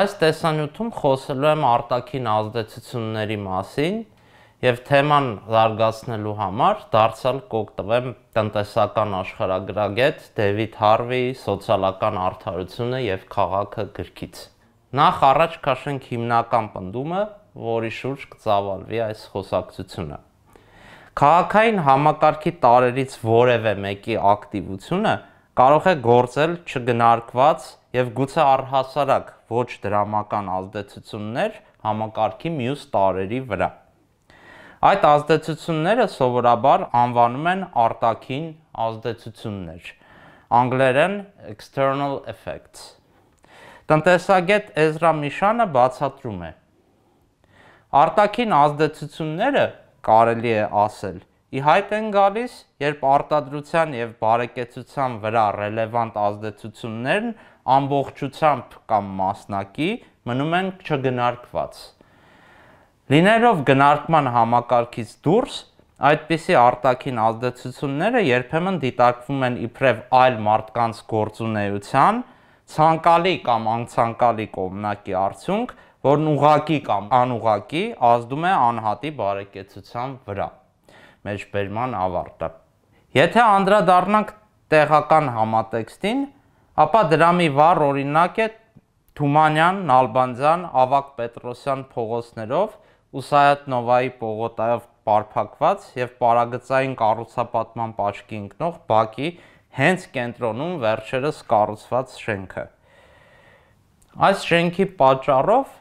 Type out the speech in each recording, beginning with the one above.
Այս տեսանյութում խոսելու եմ արտաքին ազդեցությունների մասին եւ թեման զարգացնելու համար դարձյալ կօգտվեմ տնտեսական աշխարհագրագետ Դեվիդ Հարվեի «Սոցիալական արդարությունը եւ քաղաքը» գրքից։ Նախ առաջ քաշենք հիմնական պնդումը, որի շուրջ կծավալվի այս խոսակցությունը։ Քաղաքային համակարգի տարերից որևէ մեկի ակտիվությունը կարող է գործել չգնարկված եւ գուցե առհասարակ ոչ դրամական ազդեցություններ համակարգի մյուս տարերի վրա։ Այդ ազդեցությունները սովորաբար անվանում են արտաքին ազդեցություններ։ Անգլերեն external effects։ Տնտեսագետ Էզրա Միշանը բացատրում է. Արտաքին ազդեցությունները կարելի է ասել իհայտ են գալիս, երբ արտադրության եւ բարեկեցության վրա ռելևանտ ազդեցություններն ամբողջությամբ կամ մասնակի մնում են չգնարկված։ Լինելով գնարկման համակարգից դուրս, այդպիսի արտաքին ազդեցությունները երբեմն դիտարկվում են իբրև այլ մարդկանց գործունեության, ցանկալի կամ անցանկալի կողմնակի արդյունք, որն ուղակի կամ անուղակի ազդում է անհատի բարեկեցության վրա մեջբերման ավարտը։ Եթե անդրադառնանք տեղական համատեքստին, ապա դրա մի վառ օրինակ է Թումանյան, Նալբանդյան, Ավակ Պետրոսյան փողոցներով Ուսայատ Նովայի պողոտայով պարփակված եւ պարագծային կառուցապատման աչքի ընկնող Բակի հենց կենտրոնում վերջերս կառուցված շենքը։ Այս շենքի պատճառով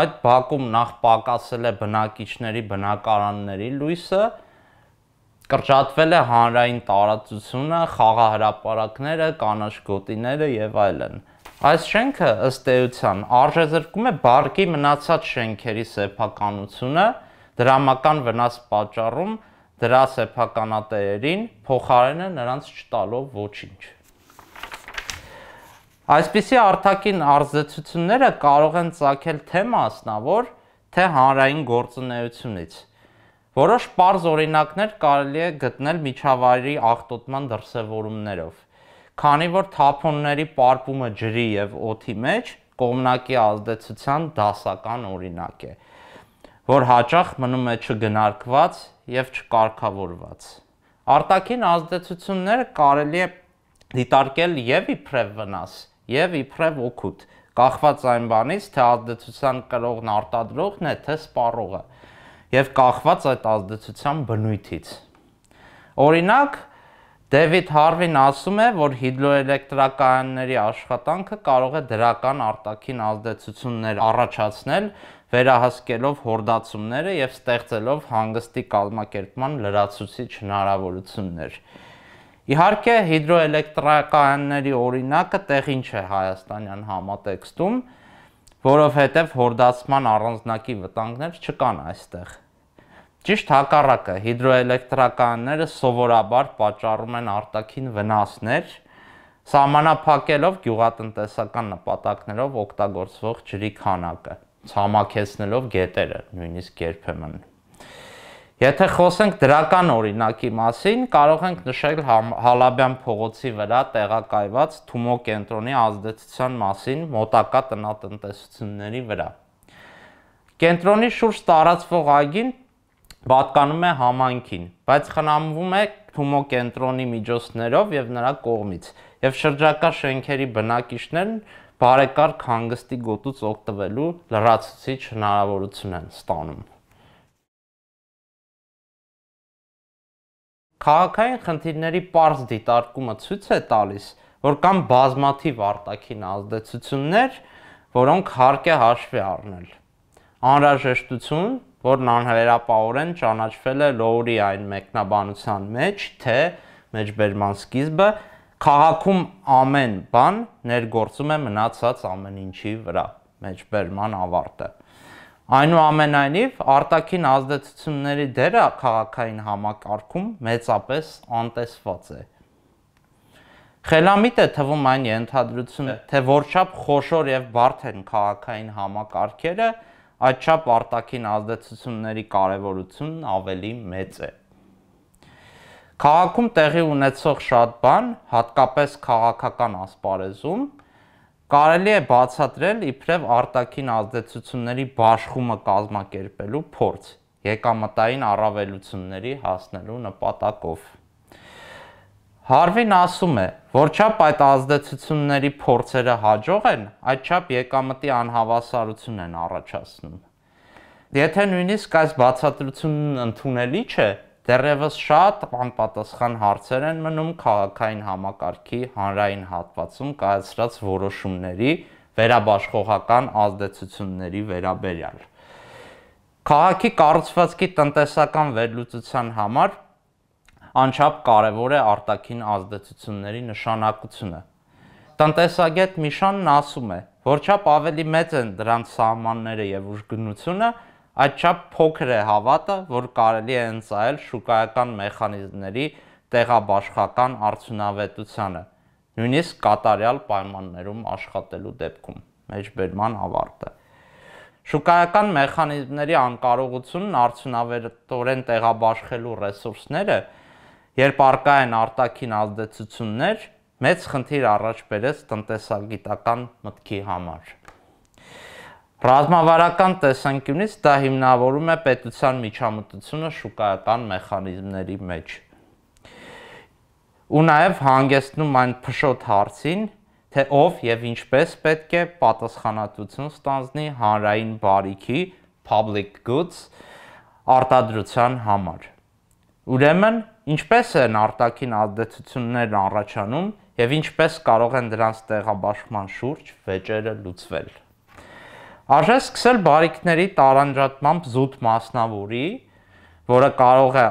այդ Բաքում նախ պակասել է բնակիչների բնակարանների լույսը, կրճատվել է հանրային տարածությունը, խաղահրապարակները, կանաչ գոտիները եւ այլն։ Այս շենքը ըստ էության արժեզրկում է բարգի մնացած շենքերի սեփականությունը, դրամական վնաս պատճառում դրա սեփականատերերին փոխարենը նրանց չտալով ոչինչ։ Այսպիսի արտակին արձեցությունները կարող են ցակել թե մասնավոր, թե հանրային գործունեությունից։ Որոշ པարզ օրինակներ կարելի է գտնել միջավայրի աղտոտման դրսևորումներով։ Քանի որ թափոնների պարպումը ջրի եւ օդի մեջ կողմնակի ազդեցության դասական օրինակ է, որ հաճախ մնում է չգնարկված եւ չկարգավորված։ Արտաքին ազդեցությունները կարելի է դիտարկել եւ իբրև վնաս, եւ իբրև օգուտ, կախված այն բանից, թե ազդեցության կրողն արտադրողն է, թե սպառողը եւ կախված այդ ազդեցության բնույթից։ Օրինակ, Դեվիդ Հարվին ասում է, որ հիդրոէլեկտրակայանների աշխատանքը կարող է դրական արտաքին ազդեցություններ առաջացնել, վերահսկելով հորդացումները եւ ստեղծելով հանգստի կազմակերպման լրացուցիչ հնարավորություններ։ Իհարկե, հիդրոէլեկտրակայանների օրինակը տեղին չէ հայաստանյան համատեքստում, որովհետև հորդացման առանձնակի վտանգներ չկան այստեղ։ Ճիշտ հակառակը, հիդրոէլեկտրականները սովորաբար պատճառում են արտաքին վնասներ, սահմանափակելով գյուղատնտեսական նպատակներով օգտագործվող ջրի քանակը, ցամաքեցնելով գետերը, նույնիսկ երբեմն Եթե խոսենք դրական օրինակի մասին, կարող ենք նշել Հալաբյան փողոցի վրա տեղակայված Թումո կենտրոնի ազդեցության մասին մոտակա տնատնտեսությունների վրա։ Կենտրոնի շուրջ տարածվող այգին պատկանում է համայնքին, բայց խնամվում է Թումո կենտրոնի միջոցներով եւ նրա կողմից, եւ շրջակա շենքերի բնակիչներն բարեկարգ հանգստի գոտուց օգտվելու լրացուցիչ հնարավորություն են ստանում։ Քաղաքային խնդիրների པարզ դիտարկումը ցույց է տալիս, որ կան բազմաթիվ արտաքին ազդեցություններ, որոնք հարկ է հաշվի առնել։ Անհրաժեշտություն, որն անհրաժեշտորեն ճանաչվել է Լոուրի այն մեկնաբանության մեջ, թե մեջբերման սկիզբը քաղաքում ամեն բան ներգործում է մնացած ամեն ինչի վրա մեջբերման ավարտը Այնուամենայնիվ արտաքին ազդեցությունների դերը քաղաքային համակարգում մեծապես անտեսված է։ Խելամիտ է թվում այն ենթադրությունը, թե որչափ խոշոր եւ բարդ են քաղաքային համակարգերը, այդչափ արտաքին ազդեցությունների կարևորությունն ավելի մեծ է։ Քաղաքում տեղի ունեցող շատ բան, հատկապես քաղաքական ասպարեզում, կարելի է բացատրել իբրև արտաքին ազդեցությունների բաշխումը կազմակերպելու փորձ եկամտային առավելությունների հասնելու նպատակով։ Հարվին ասում է, որ չափ այդ ազդեցությունների փորձերը հաջող են, այդ չափ եկամտի անհավասարություն են առաջացնում։ Եթե նույնիսկ այս բացատրությունն ընդունելի չէ, Դեռևս շատ անպատասխան հարցեր են մնում քաղաքային համակարգի հանրային հատվածում կայացրած որոշումների վերաբաշխողական ազդեցությունների վերաբերյալ։ Քաղաքի կառուցվածքի տնտեսական վերլուծության համար անչափ կարևոր է արտաքին ազդեցությունների նշանակությունը։ Տնտեսագետ Միշանն ասում է, որ չափ ավելի մեծ են դրանց սահմանները եւ ուժգնությունը, այդ չափ փոքր է հավատը, որ կարելի է ընծայել շուկայական մեխանիզմների տեղաբաշխական արդյունավետությունը, նույնիսկ կատարյալ պայմաններում աշխատելու դեպքում։ Մեջբերման ավարտը։ Շուկայական մեխանիզմների անկարողությունն արդյունավետորեն տեղաբաշխելու ռեսուրսները, երբ արկա են արտաքին ազդեցություններ, մեծ խնդիր առաջ բերեց տնտեսագիտական մտքի համար։ Ռազմավարական տեսանկյունից դա հիմնավորում է պետության միջամտությունը շուկայական մեխանիզմների մեջ։ Ու նաև հանգեցնում այն փշոտ հարցին, թե ով եւ ինչպես պետք է պատասխանատվություն ստանձնի հանրային բարիքի public goods արտադրության համար։ Ուրեմն, ինչպես են արտաքին ազդեցություններն առաջանում եւ ինչպես կարող են դրանց տեղաբաշխման շուրջ վեճերը լուծվել։ Արժե սկսել բարիկների տարանջատմամբ զուտ մասնավորի, որը կարող է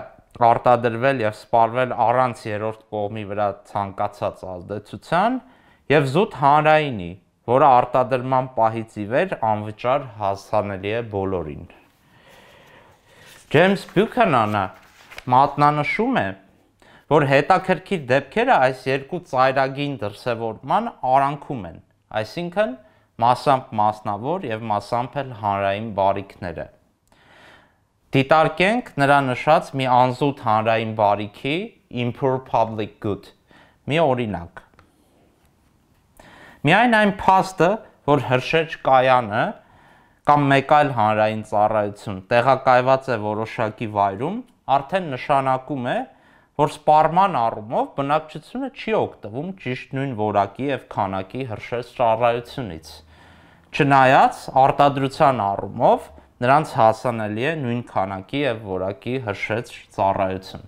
արտադրվել եւ սպառվել առանց երրորդ կողմի վրա ցանկացած ազդեցության եւ զուտ հանրայինի, որը արտադրման պահից ի վեր անվճար հասանելի է բոլորին։ Ջեյմս Բյուքանանը մատնանշում է, որ հետաքրքիր դեպքերը այս երկու ծայրագին դրսևորման արանքում են։ Այսինքն մասամբ մասնավոր եւ մասամբ էլ հանրային բարիքները։ Դիտարկենք նրա նշած մի անզուտ հանրային բարիքի impure public good։ Մի օրինակ։ Միայն այն փաստը, որ հրշեջ կայանը կամ մեկ այլ հանրային ծառայություն տեղակայված է որոշակի վայրում, արդեն նշանակում է, որ սպառման առումով բնակչությունը չի օգտվում ճիշտ նույն որակի եւ քանակի հրշեջ ծառայությունից։ Չնայած արտադրության առումով նրանց հասանելի է նույն քանակի եւ որակի հրշեջ ծառայություն։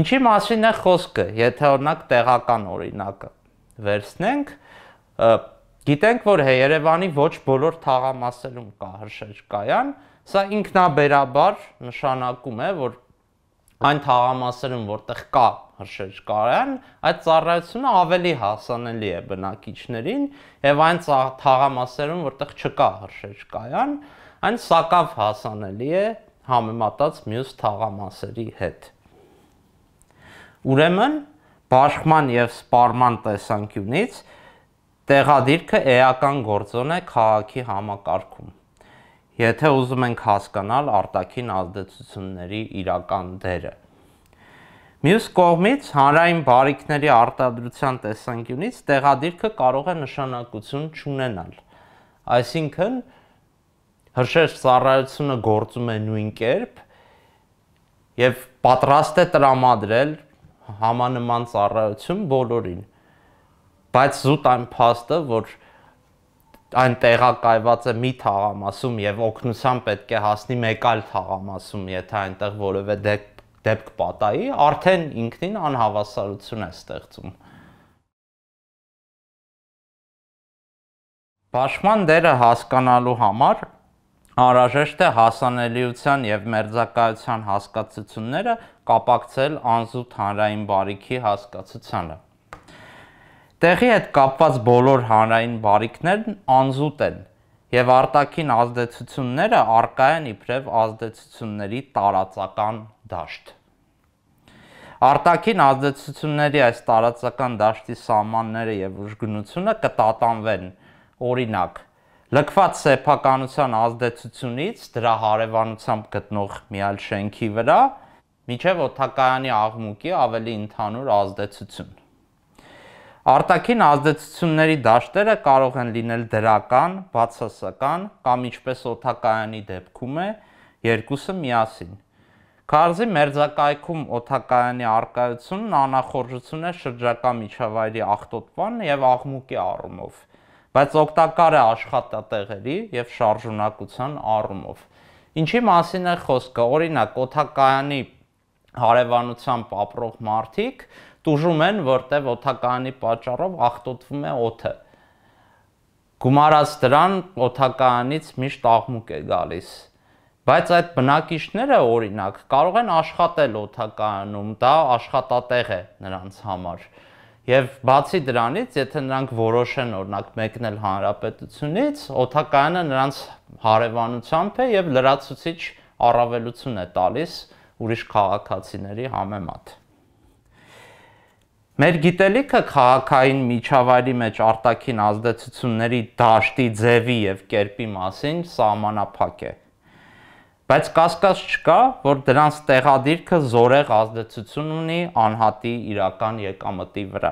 Ինչի մասին է խոսքը, եթե օրինակ տեղական օրինակը վերցնենք, գիտենք, որ Երևանի ոչ բոլոր թաղամասերում կա հրշեջ կայան, սա ինքնաբերաբար նշանակում է, որ այն թաղամասերում, որտեղ կա հրշեջկարան, այդ ծառայությունը ավելի հասանելի է բնակիչներին եւ այն թաղամասերում, որտեղ չկա հրշեջկայան, այն սակավ հասանելի է համեմատած մյուս թաղամասերի հետ։ Ուրեմն բաշխման եւ սպառման տեսանկյունից տեղադիրքը էական գործոն է քաղաքի համակարգում։ Եթե ուզում ենք հասկանալ արտաքին ազդեցությունների իրական դերը, Մյուս կողմից հանրային բարիկների արտադրության տեսանկյունից տեղադիրքը կարող է նշանակություն չունենալ։ Այսինքն հրշեջ ծառայությունը գործում է նույն կերպ եւ պատրաստ է տրամադրել համանման ծառայություն բոլորին։ Բայց զուտ այն փաստը, որ այն տեղակայված է մի թաղամասում եւ օգնության պետք է հասնի մեկ այլ թաղամասում, եթե այնտեղ որևէ դեպք դեպք պատահի, արդեն ինքնին անհավասարություն է ստեղծում։ Պաշտման դերը հասկանալու համար անհրաժեշտ է հասանելիության եւ մերձակայության հասկացությունները կապակցել անզուտ հանրային բարիքի հասկացությանը։ Տեղի հետ կապված բոլոր հանրային բարիքներն անզուտ են եւ արտաքին ազդեցությունները արկա են իբրև ազդեցությունների տարածական դաշտ։ Արտաքին ազդեցությունների այս տարածական դաշտի սահմանները եւ ուժգնությունը կտատանվեն։ Օրինակ, լքված սեփականության ազդեցությունից դրա հարևանությամբ գտնող մի այլ շենքի վրա միջև օթակայանի աղմուկի ավելի ընդհանուր ազդեցություն։ Արտաքին ազդեցությունների դաշտերը կարող են լինել դրական, բացասական կամ ինչպես օթակայանի դեպքում է, երկուսը միասին։ Կարզի մերձակայքում օթակայանի արկայությունն անախորժություն է շրջակա միջավայրի աղտոտման եւ աղմուկի առումով, բայց օգտակար է աշխատատեղերի եւ շարժունակության առումով։ Ինչի մասին է խոսքը։ Օրինակ, օթակայանի հարևանությամբ ապրող մարդիկ տուժում են, որտեղ օթակայանի պատճառով աղտոտվում է օթը։ Գումարած դրան օթակայանից միշտ աղմուկ է գալիս բայց այդ բնակիչները օրինակ կարող են աշխատել օթականում, դա աշխատատեղ է նրանց համար։ Եվ բացի դրանից, եթե նրանք որոշեն օրինակ մեկնել հանրապետությունից, օթակայանը նրանց հարևանությամբ է եւ լրացուցիչ առավելություն է տալիս ուրիշ քաղաքացիների համեմատ։ Մեր գիտելիքը քաղաքային միջավայրի մեջ արտաքին ազդեցությունների դաշտի ձևի եւ կերպի մասին սահմանափակ է բայց կասկած չկա, որ դրանց տեղադիրքը զորեղ ազդեցություն ունի անհատի իրական եկամտի վրա։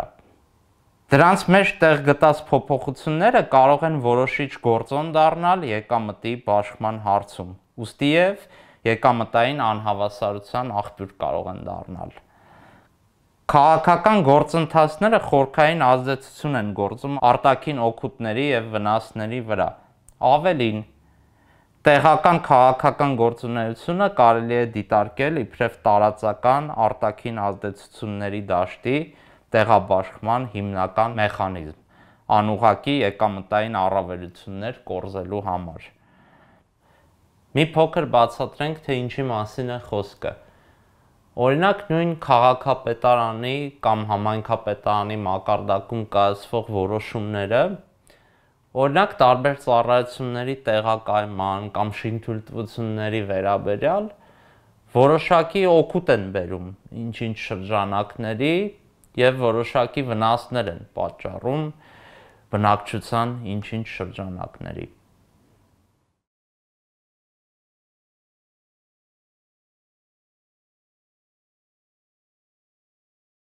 Դրանց մեջ տեղ գտած փոփոխությունները կարող են որոշիչ գործոն դառնալ եկամտի բաշխման հարցում։ Ոստի եւ եկամտային անհավասարության աղբյուր կարող են դառնալ։ Քաղաքական գործընթացները խորքային ազդեցություն են գործում արտաքին օգուտների եւ վնասների վրա։ Ավելին, տեղական քաղաքական գործունեությունը կարելի է դիտարկել իբրև տարածական արտաքին ազդեցությունների դաշտի տեղաբաշխման հիմնական մեխանիզմ անուղակի եկամտային առավելություններ կորզելու համար։ Մի փոքր բացատրենք, թե ինչի մասին է խոսքը։ Օրինակ նույն քաղաքապետարանի կամ համայնքապետարանի մակարդակում կայացվող որոշումները Օրինակ տարբեր ծառայությունների տեղակայման կամ շինթույլտվությունների վերաբերյալ որոշակի օգուտ են բերում ինչ-ինչ շրջանակների եւ որոշակի վնասներ են պատճառում բնակչության ինչ-ինչ շրջանակների։ -ինչ